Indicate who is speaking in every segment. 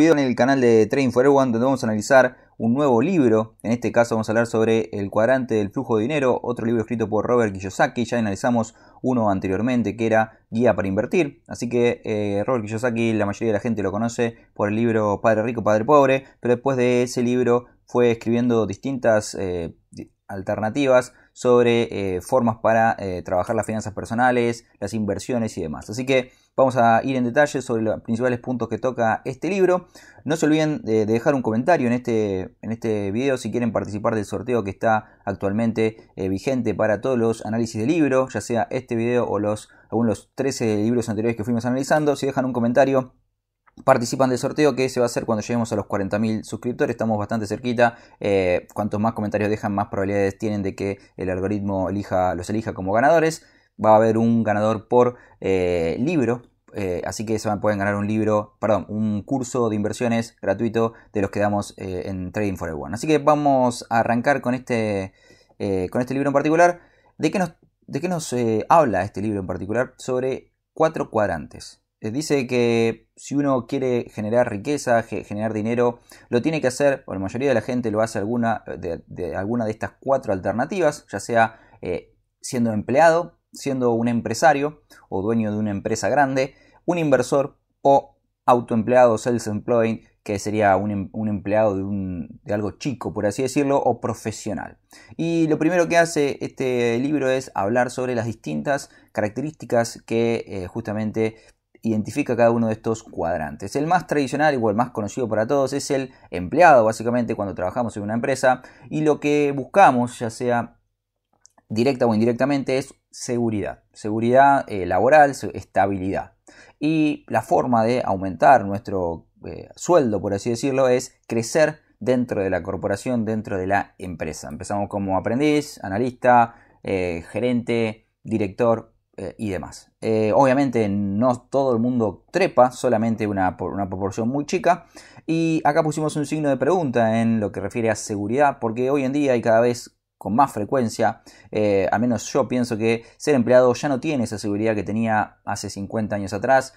Speaker 1: en el canal de Trading for Everyone donde vamos a analizar un nuevo libro. En este caso vamos a hablar sobre el cuadrante del flujo de dinero, otro libro escrito por Robert Kiyosaki. Ya analizamos uno anteriormente que era Guía para Invertir. Así que eh, Robert Kiyosaki, la mayoría de la gente lo conoce por el libro Padre Rico, Padre Pobre, pero después de ese libro fue escribiendo distintas eh, alternativas sobre eh, formas para eh, trabajar las finanzas personales, las inversiones y demás. Así que vamos a ir en detalle sobre los principales puntos que toca este libro. No se olviden de dejar un comentario en este, en este video si quieren participar del sorteo que está actualmente eh, vigente para todos los análisis de libro, ya sea este video o los, los 13 libros anteriores que fuimos analizando. Si dejan un comentario participan del sorteo que se va a hacer cuando lleguemos a los 40.000 suscriptores, estamos bastante cerquita, eh, cuantos más comentarios dejan, más probabilidades tienen de que el algoritmo elija, los elija como ganadores, va a haber un ganador por eh, libro. Eh, así que se pueden ganar un libro, perdón, un curso de inversiones gratuito de los que damos en Trading for One. Así que vamos a arrancar con este, con este libro en particular. ¿De qué de qué nos habla este libro en particular? Sobre cuatro cuadrantes. Eh, dice que si uno quiere generar riqueza, generar dinero, lo tiene que hacer, o la mayoría de la gente lo hace alguna eh, de, alguna de estas cuatro alternativas, ya sea eh, siendo empleado, siendo un empresario o dueño de una empresa grande, un inversor o autoempleado, self-employed, que sería un, em-, empleado de, algo chico, por así decirlo, o profesional. Y lo primero que hace este libro es hablar sobre las distintas características que justamente identifica cada uno de estos cuadrantes. El más tradicional o el más conocido para todos es el empleado, básicamente cuando trabajamos en una empresa y lo que buscamos, ya sea directa o indirectamente, es seguridad. Seguridad eh, laboral, estabilidad. Y la forma de aumentar nuestro eh, sueldo, por así decirlo, es crecer dentro de la corporación, dentro de la empresa. Empezamos como aprendiz, analista, eh, gerente, director, eh, y demás. Eh, obviamente no todo el mundo trepa, solamente una, una proporción muy chica. Y acá pusimos un signo de pregunta en lo que refiere a seguridad, porque hoy en día y cada vez con más frecuencia, eh, al menos yo pienso que ser empleado ya no tiene esa seguridad que tenía hace 50 años atrás,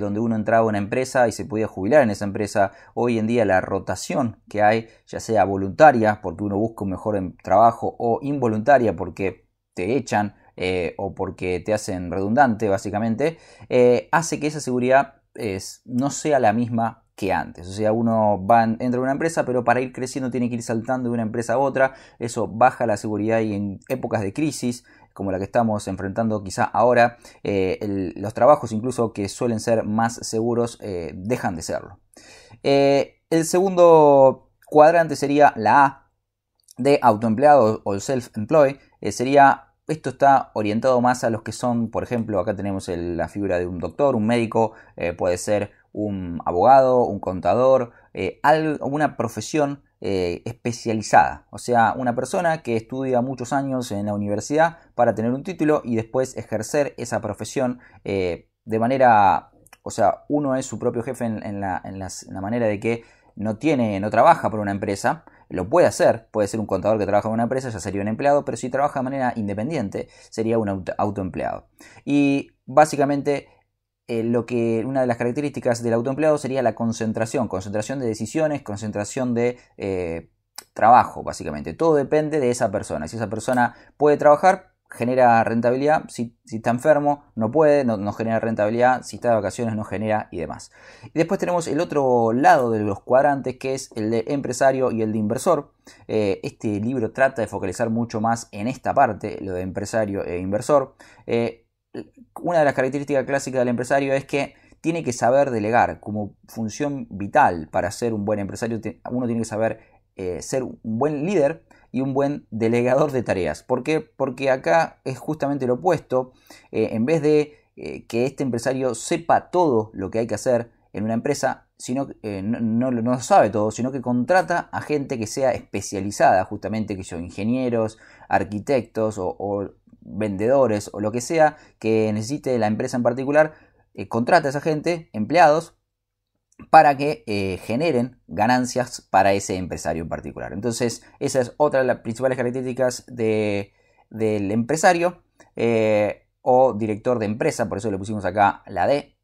Speaker 1: donde uno entraba a una empresa y se podía jubilar en esa empresa. Hoy en día la rotación que hay, ya sea voluntaria porque uno busca un mejor em, trabajo o involuntaria porque te echan, eh, o porque te hacen redundante, básicamente, eh, hace que esa seguridad no sea la misma que antes. O sea, uno va, entra en una empresa, pero para ir creciendo tiene que ir saltando de una empresa a otra. Eso baja la seguridad y en épocas de crisis como la que estamos enfrentando quizá ahora, eh, los trabajos incluso que suelen ser más seguros dejan de serlo. el segundo cuadrante sería la A de autoempleado o self-employed. sería esto está orientado más a los que son, por ejemplo, acá tenemos la figura de un doctor, un médico, eh, puede ser un abogado, un contador, eh, alguna una profesión eh, especializada. O sea, una persona que estudia muchos años en la universidad para tener un título y después ejercer esa profesión de manera... O sea, uno es su propio jefe en, la, en la manera de que no tiene, no trabaja por una empresa, lo puede hacer, puede ser un contador que trabaja en una empresa, ya sería un empleado, pero si trabaja de manera independiente, sería un autoempleado. Y básicamente eh, lo que una de las características del autoempleado sería la concentración, concentración de decisiones, concentración de eh, trabajo, básicamente. Todo depende de esa persona. Si esa persona puede trabajar, genera rentabilidad, si, está enfermo no puede, no, genera rentabilidad, si está de vacaciones no genera y demás. Y después tenemos el otro lado de los cuadrantes que es el de empresario y el de inversor. Eh, este libro trata de focalizar mucho más en esta parte, lo de empresario e inversor. Eh, una de las características clásicas del empresario es que tiene que saber delegar como función vital para ser un buen empresario. Uno tiene que saber eh, ser un buen líder y un buen delegador de tareas. ¿Por qué? Porque acá es justamente lo opuesto. Eh, en vez de eh, que este empresario sepa todo lo que hay que hacer en una empresa, sino, eh, no, lo sabe todo, sino que contrata a gente que sea especializada, justamente que son ingenieros, arquitectos o, o vendedores o lo que sea que necesite la empresa en particular, contrata a esa gente, empleados, para que eh, generen ganancias para ese empresario en particular. Entonces, esa es otra de las principales características del empresario eh, o director de empresa, por eso le pusimos acá la D.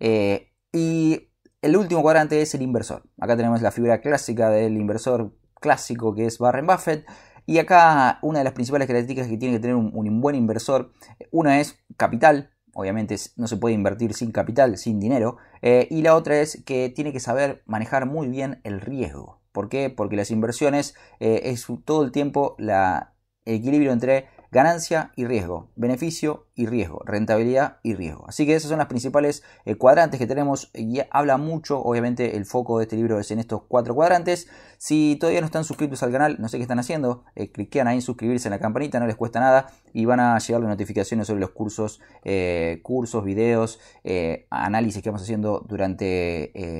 Speaker 1: Eh, y el último cuadrante es el inversor. Acá tenemos la figura clásica del inversor clásico que es Warren Buffett. Y acá una de las principales características que tiene que tener un buen inversor, una es capital, obviamente no se puede invertir sin capital, sin dinero, eh, y la otra es que tiene que saber manejar muy bien el riesgo. ¿Por qué? Porque las inversiones eh, es todo el tiempo la, el equilibrio entre Ganancia y riesgo, beneficio y riesgo, rentabilidad y riesgo. Así que esas son las principales eh, cuadrantes que tenemos y habla mucho, obviamente el foco de este libro es en estos cuatro cuadrantes. Si todavía no están suscritos al canal, no sé qué están haciendo, eh, cliquean ahí en suscribirse en la campanita, no les cuesta nada y van a llegar las notificaciones sobre los cursos, eh, cursos, videos, análisis que vamos haciendo durante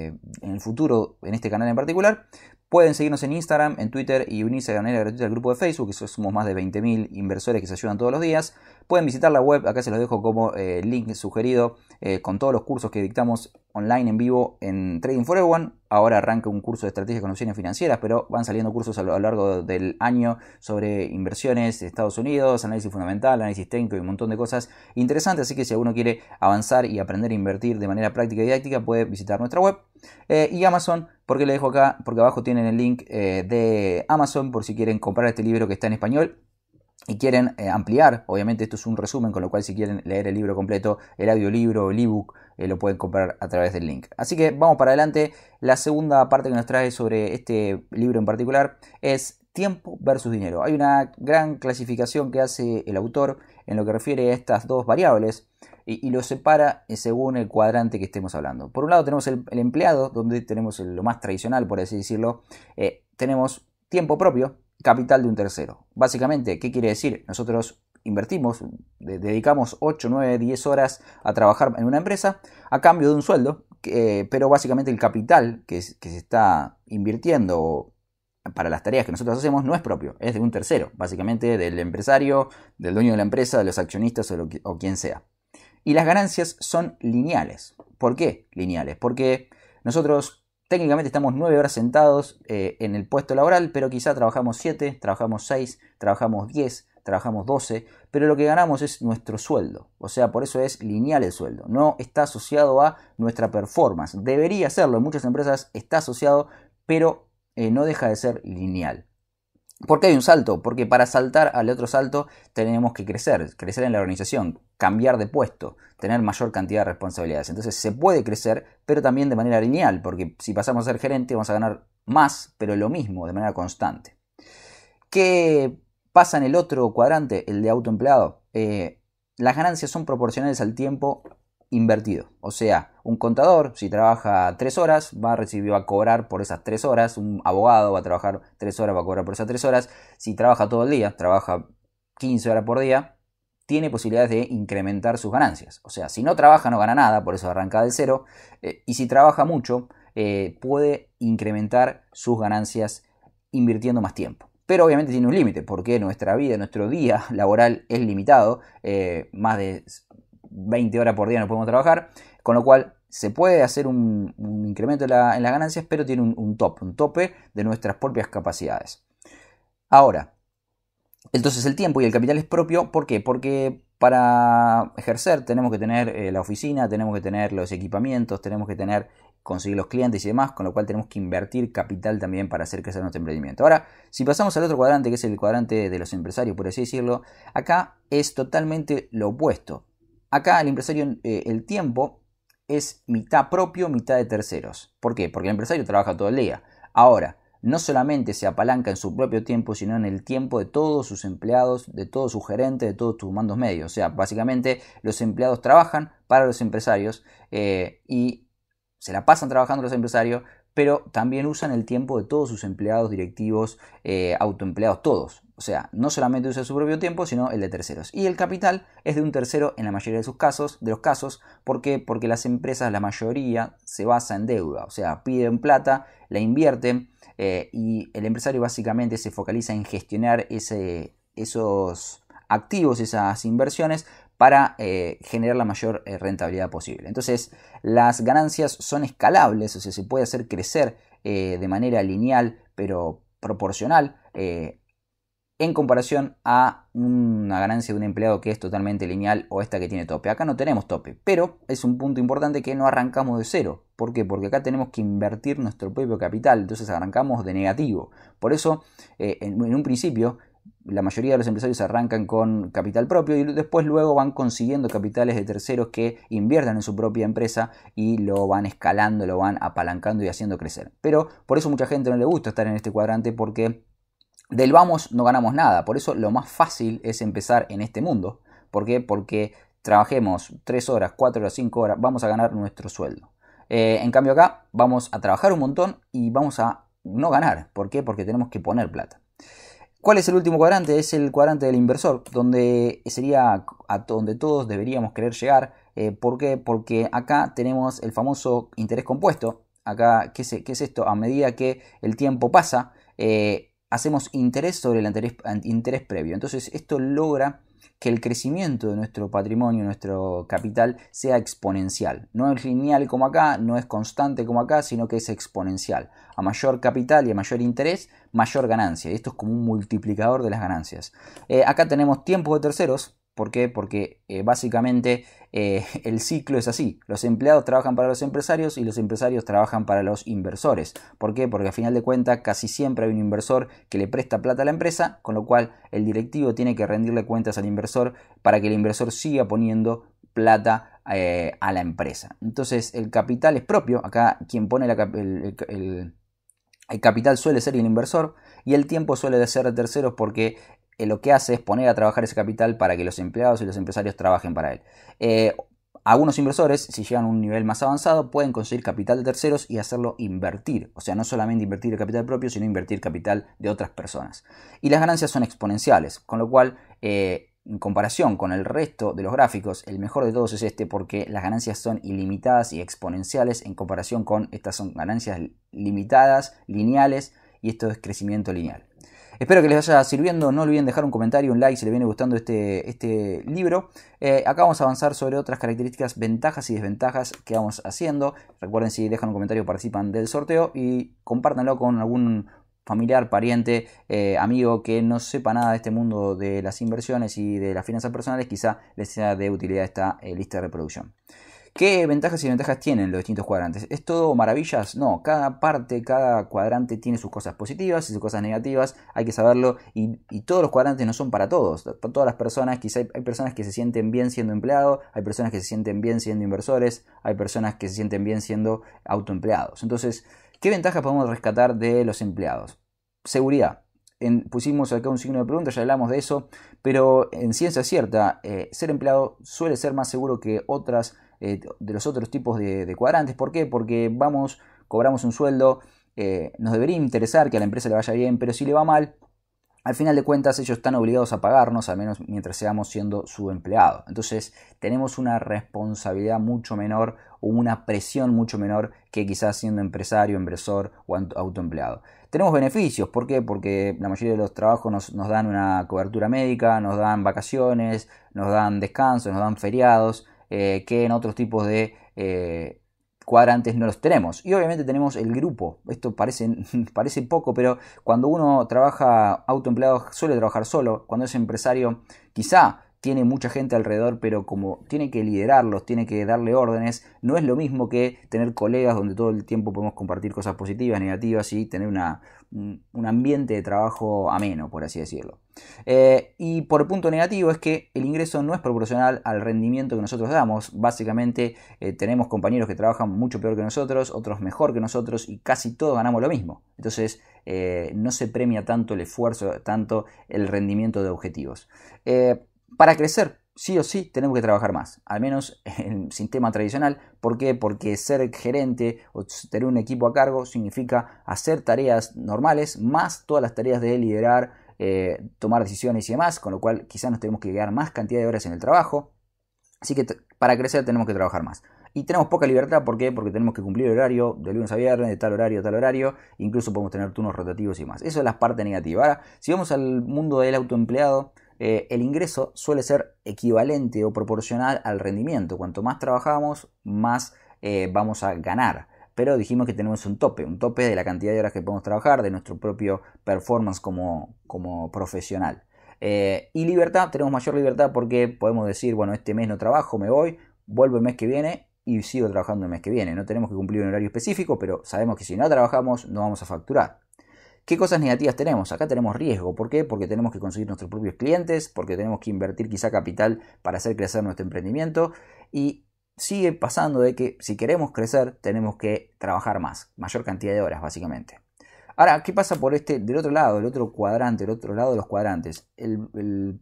Speaker 1: en el futuro en este canal en particular. Pueden seguirnos en Instagram, en Twitter y unirse a manera al grupo de Facebook, que somos más de 20.000 inversores que se ayudan todos los días. Pueden visitar la web, acá se los dejo como eh, link sugerido, eh, con todos los cursos que dictamos online en vivo en Trading for Everyone. Ahora arranca un curso de estrategias con financieras, pero van saliendo cursos a lo, largo del año sobre inversiones Estados Unidos, análisis fundamental, análisis técnico y un montón de cosas interesantes. Así que si alguno quiere avanzar y aprender a invertir de manera práctica y didáctica, puede visitar nuestra web. Eh, y Amazon, ¿por qué le dejo acá? Porque abajo tienen el link de Amazon por si quieren comprar este libro que está en español y quieren eh, ampliar, obviamente esto es un resumen, con lo cual si quieren leer el libro completo, el audiolibro o el ebook, eh, lo pueden comprar a través del link. Así que vamos para adelante. La segunda parte que nos trae sobre este libro en particular es tiempo versus dinero. Hay una gran clasificación que hace el autor en lo que refiere a estas dos variables y, lo separa eh, según el cuadrante que estemos hablando. Por un lado tenemos el, empleado, donde tenemos lo más tradicional, por así decirlo. tenemos tiempo propio, capital de un tercero. Básicamente, ¿qué quiere decir? Nosotros invertimos, dedicamos 8, 9, 10 horas a trabajar en una empresa a cambio de un sueldo, eh, pero básicamente el capital que, se está invirtiendo para las tareas que nosotros hacemos no es propio, es de un tercero, básicamente del empresario, del dueño de la empresa, de los accionistas o, o quien sea. Y las ganancias son lineales. ¿Por qué lineales? Porque nosotros técnicamente estamos nueve horas sentados eh, en el puesto laboral, pero quizá trabajamos siete, trabajamos 6, trabajamos diez, trabajamos 12, pero lo que ganamos es nuestro sueldo. O sea, por eso es lineal el sueldo. No está asociado a nuestra performance. Debería serlo, en muchas empresas está asociado, pero eh, no deja de ser lineal. ¿Por qué hay un salto? Porque para saltar al otro salto tenemos que crecer, crecer en la organización, cambiar de puesto, tener mayor cantidad de responsabilidades. Entonces se puede crecer, pero también de manera lineal, porque si pasamos a ser gerente vamos a ganar más, pero lo mismo, de manera constante. ¿Qué pasa en el otro cuadrante, el de autoempleado? Eh, las ganancias son proporcionales al tiempo invertido. O sea, un contador, si trabaja tres horas, va a recibir, a cobrar por esas tres horas. Un abogado va a trabajar tres horas, va a cobrar por esas tres horas. Si trabaja todo el día, trabaja 15 horas por día, tiene posibilidades de incrementar sus ganancias. O sea, si no trabaja, no gana nada, por eso arranca de cero. Eh, y si trabaja mucho, eh, puede incrementar sus ganancias invirtiendo más tiempo. Pero obviamente tiene un límite, porque nuestra vida, nuestro día laboral es limitado. Eh, más de 20 horas por día no podemos trabajar, con lo cual se puede hacer un, incremento en, las ganancias, pero tiene un, top, un tope de nuestras propias capacidades. Ahora, entonces el tiempo y el capital es propio, ¿por qué? Porque para ejercer tenemos que tener eh, la oficina, tenemos que tener los equipamientos, tenemos que tener conseguir los clientes y demás, con lo cual tenemos que invertir capital también para hacer crecer nuestro emprendimiento. Ahora, si pasamos al otro cuadrante, que es el cuadrante de los empresarios, por así decirlo, acá es totalmente lo opuesto. Acá el empresario, eh, el tiempo es mitad propio, mitad de terceros. ¿Por qué? Porque el empresario trabaja todo el día. Ahora, no solamente se apalanca en su propio tiempo, sino en el tiempo de todos sus empleados, de todos sus gerentes, de todos sus mandos medios. O sea, básicamente los empleados trabajan para los empresarios eh, y se la pasan trabajando los empresarios, pero también usan el tiempo de todos sus empleados, directivos, eh, autoempleados, todos. O sea, no solamente usa su propio tiempo, sino el de terceros. Y el capital es de un tercero en la mayoría de sus casos, de los casos, ¿por qué? Porque las empresas, la mayoría, se basa en deuda, o sea, piden plata, la invierten eh, y el empresario básicamente se focaliza en gestionar ese, esos activos, esas inversiones para eh, generar la mayor eh, rentabilidad posible. Entonces, las ganancias son escalables, o sea, se puede hacer crecer de manera lineal, pero proporcional en comparación a una ganancia de un empleado que es totalmente lineal o esta que tiene tope. Acá no tenemos tope, pero es un punto importante que no arrancamos de cero. ¿Por qué? Porque acá tenemos que invertir nuestro propio capital, entonces arrancamos de negativo. Por eso, eh, en, en un principio, la mayoría de los empresarios arrancan con capital propio y después luego van consiguiendo capitales de terceros que inviertan en su propia empresa y lo van escalando, lo van apalancando y haciendo crecer. Pero por eso mucha gente no le gusta estar en este cuadrante porque del vamos no ganamos nada. Por eso lo más fácil es empezar en este mundo. ¿Por qué? Porque trabajemos 3 horas, 4 horas, 5 horas, vamos a ganar nuestro sueldo. Eh, en cambio acá vamos a trabajar un montón y vamos a no ganar. ¿Por qué? Porque tenemos que poner plata. ¿Cuál es el último cuadrante? Es el cuadrante del inversor, donde sería a donde todos deberíamos querer llegar. Eh, ¿Por qué? Porque acá tenemos el famoso interés compuesto. Acá, ¿qué es, qué es esto? A medida que el tiempo pasa, eh, hacemos interés sobre el interés, previo. Entonces esto logra que el crecimiento de nuestro patrimonio, nuestro capital, sea exponencial. No es lineal como acá, no es constante como acá, sino que es exponencial. A mayor capital y a mayor interés, mayor ganancia. Y esto es como un multiplicador de las ganancias. Eh, acá tenemos tiempos de terceros. ¿Por qué? Porque eh, básicamente eh, el ciclo es así. Los empleados trabajan para los empresarios y los empresarios trabajan para los inversores. ¿Por qué? Porque al final de cuentas casi siempre hay un inversor que le presta plata a la empresa, con lo cual el directivo tiene que rendirle cuentas al inversor para que el inversor siga poniendo plata eh, a la empresa. Entonces el capital es propio. Acá quien pone el, el capital suele ser el inversor y el tiempo suele ser de terceros porque eh, lo que hace es poner a trabajar ese capital para que los empleados y los empresarios trabajen para él. Eh, algunos inversores, si llegan a un nivel más avanzado, pueden conseguir capital de terceros y hacerlo invertir. O sea, no solamente invertir el capital propio, sino invertir capital de otras personas. Y las ganancias son exponenciales, con lo cual, eh, en comparación con el resto de los gráficos, el mejor de todos es este porque las ganancias son ilimitadas y exponenciales en comparación con estas son ganancias limitadas, lineales, y esto es crecimiento lineal. Espero que les vaya sirviendo. No olviden dejar un comentario, un like si les viene gustando este, este libro. Eh, acá vamos a avanzar sobre otras características, ventajas y desventajas que vamos haciendo. Recuerden si dejan un comentario participan del sorteo y compártanlo con algún familiar, pariente, eh, amigo que no sepa nada de este mundo de las inversiones y de las finanzas personales, quizá les sea de utilidad esta eh, lista de reproducción. ¿Qué ventajas y ventajas tienen los distintos cuadrantes? ¿Es todo maravillas? No, cada parte, cada cuadrante tiene sus cosas positivas y sus cosas negativas, hay que saberlo y, todos los cuadrantes no son para todos, para todas las personas, quizá hay, personas que se sienten bien siendo empleados, hay personas que se sienten bien siendo inversores, hay personas que se sienten bien siendo autoempleados. Entonces, ¿qué ventajas podemos rescatar de los empleados? Seguridad. pusimos acá un signo de pregunta, ya hablamos de eso, pero en ciencia cierta, eh, ser empleado suele ser más seguro que otras eh, de los otros tipos de, cuadrantes. ¿Por qué? Porque vamos, cobramos un sueldo, eh, nos debería interesar que a la empresa le vaya bien, pero si le va mal, al final de cuentas ellos están obligados a pagarnos, al menos mientras seamos siendo su empleado. Entonces tenemos una responsabilidad mucho menor o una presión mucho menor que quizás siendo empresario, inversor o autoempleado. Tenemos beneficios, ¿por qué? Porque la mayoría de los trabajos nos, nos dan una cobertura médica, nos dan vacaciones, nos dan descansos, nos dan feriados. Eh, que en otros tipos de eh, cuadrantes no los tenemos. Y obviamente tenemos el grupo. Esto parece, parece poco, pero cuando uno trabaja autoempleado suele trabajar solo. Cuando es empresario, quizá tiene mucha gente alrededor, pero como tiene que liderarlos, tiene que darle órdenes, no es lo mismo que tener colegas donde todo el tiempo podemos compartir cosas positivas, negativas y tener un ambiente de trabajo ameno, por así decirlo. Eh, y por punto negativo es que el ingreso no es proporcional al rendimiento que nosotros damos. Básicamente eh, tenemos compañeros que trabajan mucho peor que nosotros, otros mejor que nosotros y casi todos ganamos lo mismo. Entonces eh, no se premia tanto el esfuerzo, tanto el rendimiento de objetivos para crecer, sí o sí, tenemos que trabajar más, al menos en el sistema tradicional. ¿Por qué? Porque ser gerente o tener un equipo a cargo significa hacer tareas normales, más todas las tareas de liderar, eh, tomar decisiones y demás, con lo cual quizás nos tenemos que quedar más cantidad de horas en el trabajo. Así que para crecer tenemos que trabajar más. Y tenemos poca libertad, ¿por qué? Porque tenemos que cumplir el horario de lunes a viernes, de tal horario a tal horario, incluso podemos tener turnos rotativos y más. Eso es la parte negativa. Ahora, si vamos al mundo del autoempleado, eh, el ingreso suele ser equivalente o proporcional al rendimiento. Cuanto más trabajamos, más eh, vamos a ganar. Pero dijimos que tenemos un tope, un tope de la cantidad de horas que podemos trabajar, de nuestro propio performance como, profesional. Eh, y libertad, tenemos mayor libertad porque podemos decir, bueno, este mes no trabajo, me voy, vuelvo el mes que viene y sigo trabajando el mes que viene. No tenemos que cumplir un horario específico, pero sabemos que si no trabajamos no vamos a facturar. ¿Qué cosas negativas tenemos? Acá tenemos riesgo. ¿Por qué? Porque tenemos que conseguir nuestros propios clientes, porque tenemos que invertir quizá capital para hacer crecer nuestro emprendimiento. Y sigue pasando de que si queremos crecer tenemos que trabajar más, mayor cantidad de horas básicamente. Ahora, ¿qué pasa por este, del otro lado, del otro cuadrante, del otro lado de los cuadrantes?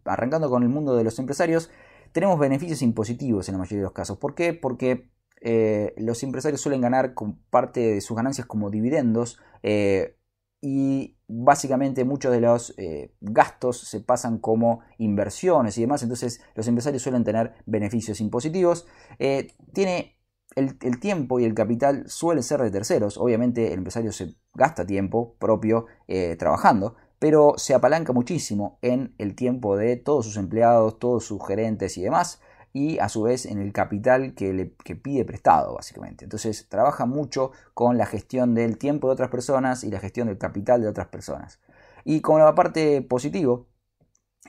Speaker 1: arrancando con el mundo de los empresarios, tenemos beneficios impositivos en la mayoría de los casos. ¿Por qué? Porque eh, los empresarios suelen ganar parte de sus ganancias como dividendos. Eh, y básicamente muchos de los eh, gastos se pasan como inversiones y demás, entonces los empresarios suelen tener beneficios impositivos. Eh, tiene el, tiempo y el capital suelen ser de terceros, obviamente el empresario se gasta tiempo propio eh, trabajando, pero se apalanca muchísimo en el tiempo de todos sus empleados, todos sus gerentes y demás y a su vez en el capital que, le, pide prestado, básicamente. Entonces trabaja mucho con la gestión del tiempo de otras personas y la gestión del capital de otras personas. Y como la parte positivo,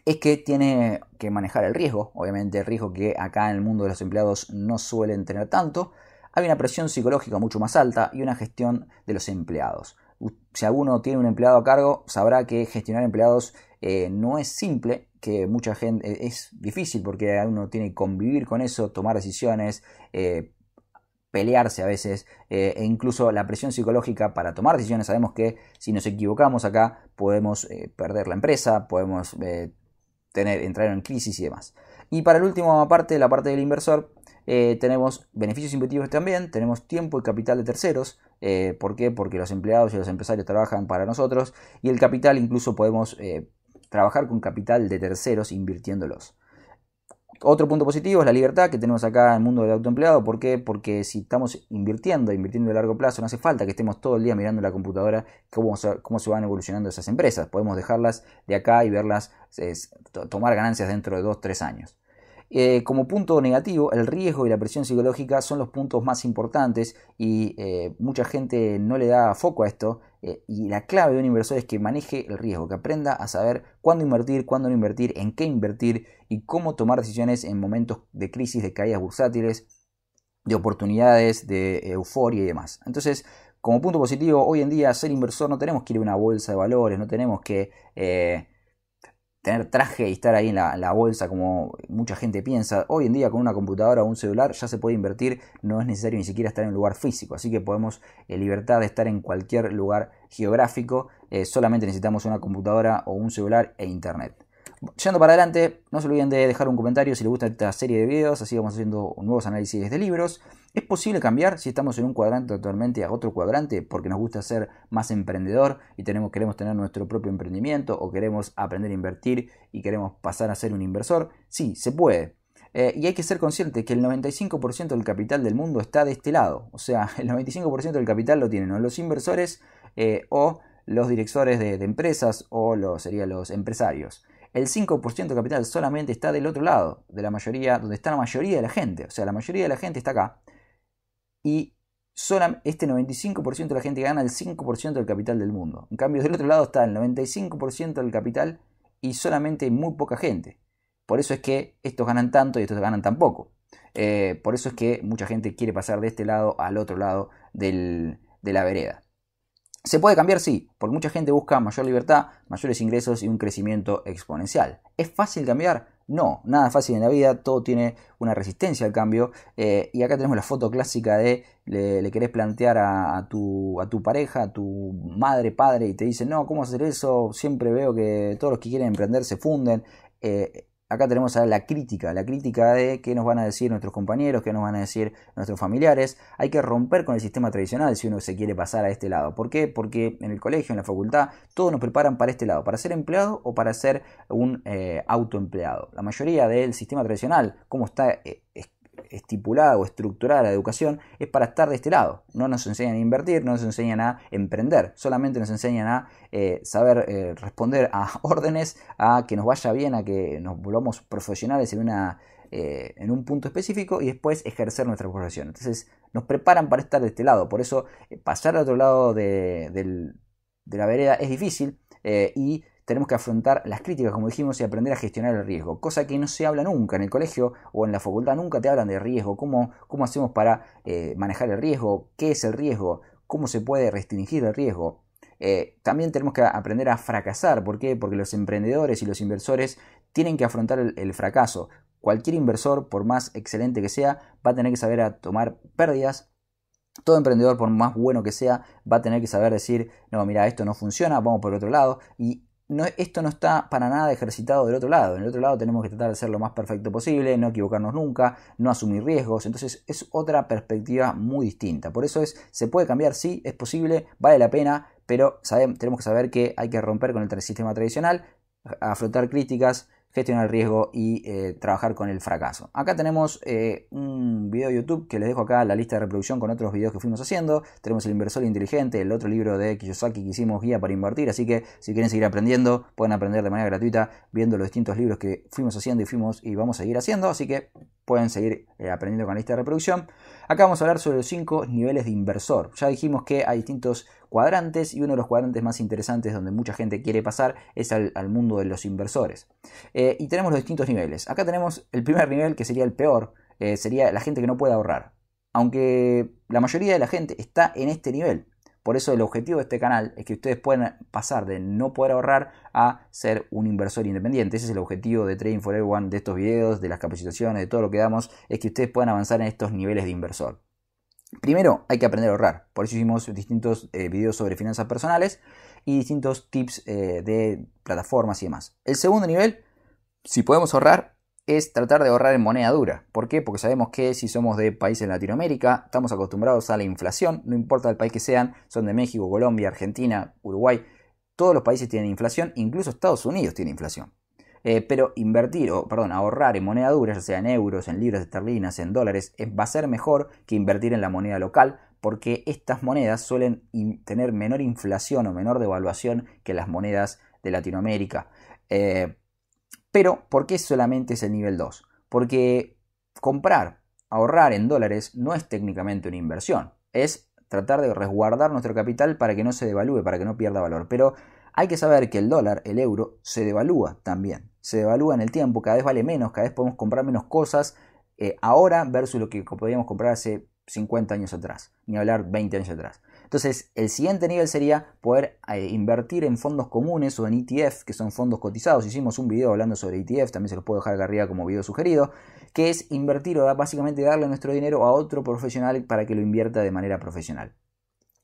Speaker 1: es que tiene que manejar el riesgo, obviamente el riesgo que acá en el mundo de los empleados no suelen tener tanto, hay una presión psicológica mucho más alta y una gestión de los empleados. Si alguno tiene un empleado a cargo, sabrá que gestionar empleados eh, no es simple, que mucha gente eh, es difícil porque uno tiene que convivir con eso, tomar decisiones, eh, pelearse a veces, e incluso la presión psicológica para tomar decisiones. Sabemos que si nos equivocamos acá podemos perder la empresa, podemos tener, entrar en crisis y demás. Y para la última parte, la parte del inversor, tenemos beneficios invertidos también, tenemos tiempo y capital de terceros. ¿Por qué? Porque los empleados y los empresarios trabajan para nosotros y el capital incluso podemos trabajar con capital de terceros invirtiéndolos. Otro punto positivo es la libertad que tenemos acá en el mundo del autoempleado. ¿Por qué? Porque si estamos invirtiendo, invirtiendo a largo plazo, no hace falta que estemos todo el día mirando la computadora cómo, cómo se van evolucionando esas empresas. Podemos dejarlas de acá y verlas tomar ganancias dentro de 2 tres años. Eh, como punto negativo, el riesgo y la presión psicológica son los puntos más importantes y eh, mucha gente no le da foco a esto. Eh, y la clave de un inversor es que maneje el riesgo, que aprenda a saber cuándo invertir, cuándo no invertir, en qué invertir y cómo tomar decisiones en momentos de crisis, de caídas bursátiles, de oportunidades, de euforia y demás. Entonces, como punto positivo, hoy en día ser inversor no tenemos que ir a una bolsa de valores, no tenemos que tener traje y estar ahí en la, bolsa como mucha gente piensa. Hoy en día con una computadora o un celular ya se puede invertir, no es necesario ni siquiera estar en un lugar físico, así que podemos en eh, libertad de estar en cualquier lugar geográfico, eh, solamente necesitamos una computadora o un celular e internet. Yendo para adelante, no se olviden de dejar un comentario si les gusta esta serie de videos, así vamos haciendo nuevos análisis de libros. ¿Es posible cambiar si estamos en un cuadrante actualmente a otro cuadrante porque nos gusta ser más emprendedor y tenemos, queremos tener nuestro propio emprendimiento o queremos aprender a invertir y queremos pasar a ser un inversor? Sí, se puede. Eh, y hay que ser consciente que el 95% del capital del mundo está de este lado. O sea, el 95% del capital lo tienen o los inversores eh, o los directores de, empresas o lo, serían los empresarios el 5% de capital solamente está del otro lado, de la mayoría, donde está la mayoría de la gente. O sea, la mayoría de la gente está acá. Y este 95% de la gente gana el 5% del capital del mundo. En cambio, del otro lado está el 95% del capital y solamente muy poca gente. Por eso es que estos ganan tanto y estos ganan tan poco. Eh, por eso es que mucha gente quiere pasar de este lado al otro lado de la vereda. ¿Se puede cambiar? Sí, porque mucha gente busca mayor libertad, mayores ingresos y un crecimiento exponencial. ¿Es fácil cambiar? No, nada fácil en la vida, todo tiene una resistencia al cambio. Eh, y acá tenemos la foto clásica de le, querés plantear a, tu, pareja, a tu madre, padre, y te dicen, no, ¿cómo hacer eso? Siempre veo que todos los que quieren emprender se funden. Eh, acá tenemos la crítica, la crítica de qué nos van a decir nuestros compañeros, qué nos van a decir nuestros familiares. Hay que romper con el sistema tradicional si uno se quiere pasar a este lado. ¿Por qué? Porque en el colegio, en la facultad, todos nos preparan para este lado, para ser empleado o para ser un eh, autoempleado. La mayoría del sistema tradicional, cómo está eh, estipulada o estructurada la educación es para estar de este lado. No nos enseñan a invertir, no nos enseñan a emprender, solamente nos enseñan a eh, saber eh, responder a órdenes, a que nos vaya bien, a que nos volvamos profesionales en, una, eh, en un punto específico y después ejercer nuestra profesión. Entonces nos preparan para estar de este lado, por eso pasar al otro lado de, de la vereda es difícil y tenemos que afrontar las críticas, como dijimos, y aprender a gestionar el riesgo, cosa que no se habla nunca en el colegio o en la facultad, nunca te hablan de riesgo, cómo, cómo hacemos para eh, manejar el riesgo, qué es el riesgo, cómo se puede restringir el riesgo. Eh, también tenemos que aprender a fracasar, ¿por qué? Porque los emprendedores y los inversores tienen que afrontar el, fracaso. Cualquier inversor, por más excelente que sea, va a tener que saber a tomar pérdidas, todo emprendedor, por más bueno que sea, va a tener que saber decir, no, mira, esto no funciona, vamos por otro lado. Y no, esto no está para nada ejercitado del otro lado. En el otro lado tenemos que tratar de ser lo más perfecto posible, no equivocarnos nunca, no asumir riesgos. Entonces es otra perspectiva muy distinta. Por eso es, se puede cambiar, sí, es posible, vale la pena, pero sabemos, tenemos que saber que hay que romper con el sistema tradicional, afrontar críticas, gestionar el riesgo y eh, trabajar con el fracaso. Acá tenemos eh, un video de YouTube que les dejo acá la lista de reproducción con otros videos que fuimos haciendo. Tenemos El inversor inteligente, el otro libro de Kiyosaki que hicimos guía para invertir. Así que si quieren seguir aprendiendo, pueden aprender de manera gratuita viendo los distintos libros que fuimos haciendo y fuimos y vamos a seguir haciendo. Así que pueden seguir eh, aprendiendo con la lista de reproducción. Acá vamos a hablar sobre los cinco niveles de inversor. Ya dijimos que hay distintos cuadrantes y uno de los cuadrantes más interesantes donde mucha gente quiere pasar es al, mundo de los inversores. Eh, y tenemos los distintos niveles. Acá tenemos el primer nivel que sería el peor, eh, sería la gente que no puede ahorrar. Aunque la mayoría de la gente está en este nivel. Por eso el objetivo de este canal es que ustedes puedan pasar de no poder ahorrar a ser un inversor independiente. Ese es el objetivo de Trading for Everyone, de estos videos, de las capacitaciones, de todo lo que damos, es que ustedes puedan avanzar en estos niveles de inversor. Primero hay que aprender a ahorrar. Por eso hicimos distintos eh, videos sobre finanzas personales y distintos tips eh, de plataformas y demás. El segundo nivel, si podemos ahorrar, es tratar de ahorrar en moneda dura. ¿Por qué? Porque sabemos que si somos de países en Latinoamérica, estamos acostumbrados a la inflación, no importa el país que sean, son de México, Colombia, Argentina, Uruguay, todos los países tienen inflación, incluso Estados Unidos tiene inflación. Eh, pero invertir, o perdón, ahorrar en moneda dura, ya sea en euros, en libras esterlinas, en dólares, va a ser mejor que invertir en la moneda local, porque estas monedas suelen tener menor inflación o menor devaluación que las monedas de Latinoamérica. Eh, pero, ¿por qué solamente es el nivel 2? Porque comprar, ahorrar en dólares no es técnicamente una inversión, es tratar de resguardar nuestro capital para que no se devalúe, para que no pierda valor. Pero hay que saber que el dólar, el euro, se devalúa también. Se devalúa en el tiempo, cada vez vale menos, cada vez podemos comprar menos cosas eh, ahora versus lo que podíamos comprar hace 50 años atrás, ni hablar 20 años atrás. Entonces, el siguiente nivel sería poder eh, invertir en fondos comunes o en ETF, que son fondos cotizados. Hicimos un video hablando sobre ETF, también se los puedo dejar acá arriba como video sugerido, que es invertir o básicamente darle nuestro dinero a otro profesional para que lo invierta de manera profesional.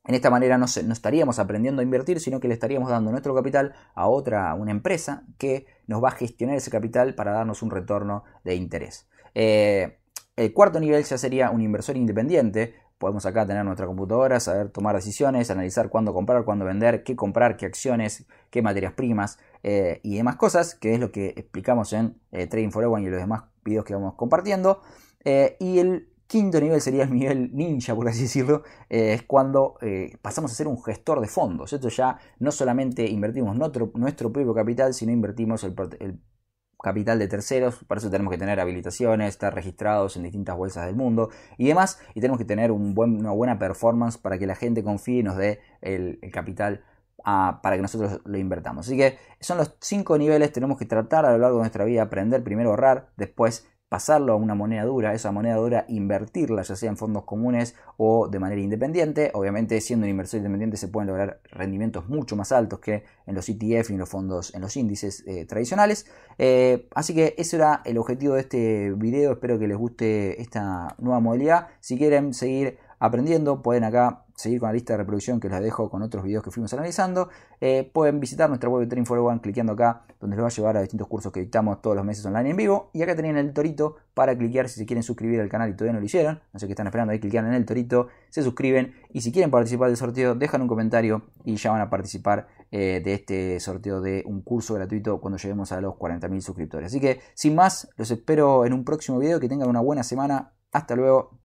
Speaker 1: En esta manera no, estaríamos aprendiendo a invertir, sino que le estaríamos dando nuestro capital a otra, a una empresa que nos va a gestionar ese capital para darnos un retorno de interés. Eh, el cuarto nivel ya sería un inversor independiente, Podemos acá tener nuestra computadora, saber tomar decisiones, analizar cuándo comprar, cuándo vender, qué comprar, qué acciones, qué materias primas eh, y demás cosas, que es lo que explicamos en eh, Trading for Everyone y los demás videos que vamos compartiendo. Eh, y el quinto nivel sería el nivel ninja, por así decirlo, es cuando pasamos a ser un gestor de fondos. Esto ya no solamente invertimos nuestro, nuestro propio capital, sino invertimos el, el capital de terceros, para eso tenemos que tener habilitaciones, estar registrados en distintas bolsas del mundo y demás, y tenemos que tener buen, una buena performance para que la gente confíe y nos dé el, capital ah, para que nosotros lo invertamos. Así que son los cinco niveles, tenemos que tratar a lo largo de nuestra vida, aprender primero a ahorrar, después pasarlo a una moneda dura, esa moneda dura invertirla, ya sea en fondos comunes o de manera independiente. Obviamente, siendo un inversor independiente se pueden lograr rendimientos mucho más altos que en los ETF y en los fondos, en los índices eh, tradicionales. Eh, así que ese era el objetivo de este video. Espero que les guste esta nueva modalidad. Si quieren seguir aprendiendo. Pueden acá seguir con la lista de reproducción que les dejo con otros videos que fuimos analizando. Eh, pueden visitar nuestra web de train for One cliqueando acá, donde les va a llevar a distintos cursos que editamos todos los meses online en vivo. Y acá tenían el torito para cliquear si se quieren suscribir al canal y todavía no lo hicieron. No sé qué están esperando, ahí cliquean en el torito, se suscriben. Y si quieren participar del sorteo, dejan un comentario y ya van a participar eh, de este sorteo de un curso gratuito cuando lleguemos a los 40.000 suscriptores. Así que, sin más, los espero en un próximo video. Que tengan una buena semana. Hasta luego.